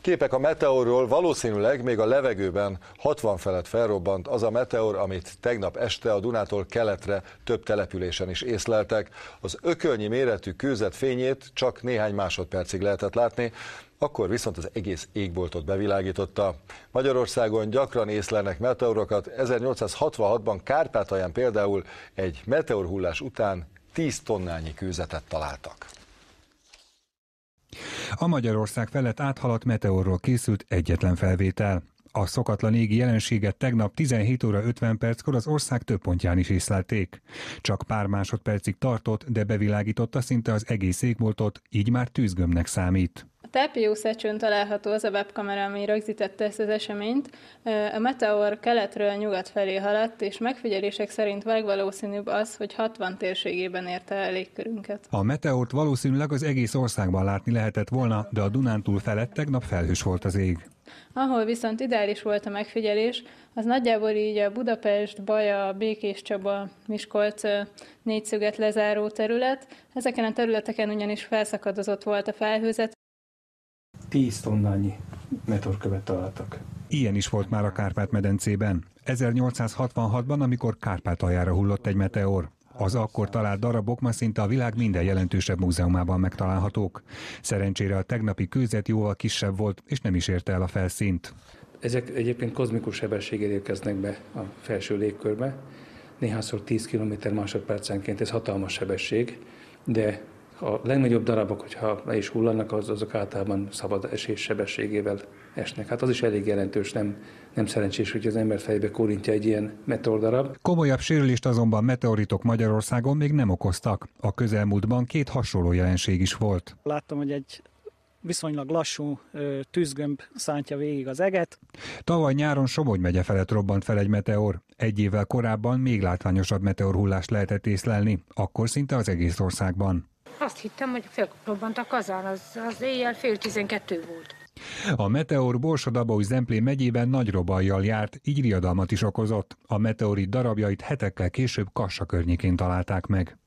Képek a meteorról valószínűleg még a levegőben 60 felett felrobbant az a meteor, amit tegnap este a Dunától keletre több településen is észleltek. Az ökölnyi méretű kőzet fényét csak néhány másodpercig lehetett látni, akkor viszont az egész égboltot bevilágította. Magyarországon gyakran észlelnek meteorokat, 1866-ban Kárpátalján például egy meteorhullás után 10 tonnányi kőzetet találtak. A Magyarország felett áthaladt meteorról készült egyetlen felvétel. A szokatlan égi jelenséget tegnap 17 óra 50 perckor az ország több pontján is észlelték. Csak pár másodpercig tartott, de bevilágította szinte az egész égboltot, így már tűzgömnek számít. Szecsőn található az a webkamera, ami rögzítette ezt az eseményt. A meteor keletről nyugat felé haladt, és megfigyelések szerint legvalószínűbb az, hogy 60 térségében érte el légkörünket. A meteort valószínűleg az egész országban látni lehetett volna, de a Dunántúl felett tegnap felhős volt az ég. Ahol viszont ideális volt a megfigyelés, az nagyjából így a Budapest, Baja, Békés Csaba, Miskolc négyszöget lezáró terület. Ezeken a területeken ugyanis felszakadozott volt a felhőzet, 10 tonnányi metorkövet találtak. Ilyen is volt már a Kárpát-medencében. 1866-ban, amikor Kárpátaljára hullott egy meteor. Az akkor talált darabok ma szinte a világ minden jelentősebb múzeumában megtalálhatók. Szerencsére a tegnapi kőzet jóval kisebb volt, és nem is érte el a felszínt. Ezek egyébként kozmikus sebességgel érkeznek be a felső légkörbe. Néhányszor 10 km másodpercenként, ez hatalmas sebesség, de a legnagyobb darabok, hogyha le is hullanak, az, azok általában szabad esés sebességével esnek. Hát az is elég jelentős, nem, nem szerencsés, hogy az ember fejbe korintja egy ilyen meteordarab. Komolyabb sérülést azonban meteoritok Magyarországon még nem okoztak. A közelmúltban két hasonló jelenség is volt. Láttam, hogy egy viszonylag lassú tűzgömb szántja végig az eget. Tavaly nyáron Somogy megye felett robbant fel egy meteor. Egy évvel korábban még látványosabb meteorhullást lehetett észlelni, akkor szinte az egész országban. Azt hittem, hogy felrobbant a kazán, az, az éjjel fél tizenkettő volt. A meteor Borsodabói és Zemplén megyében nagy robajjal járt, így riadalmat is okozott. A meteorit darabjait hetekkel később Kassa környékén találták meg.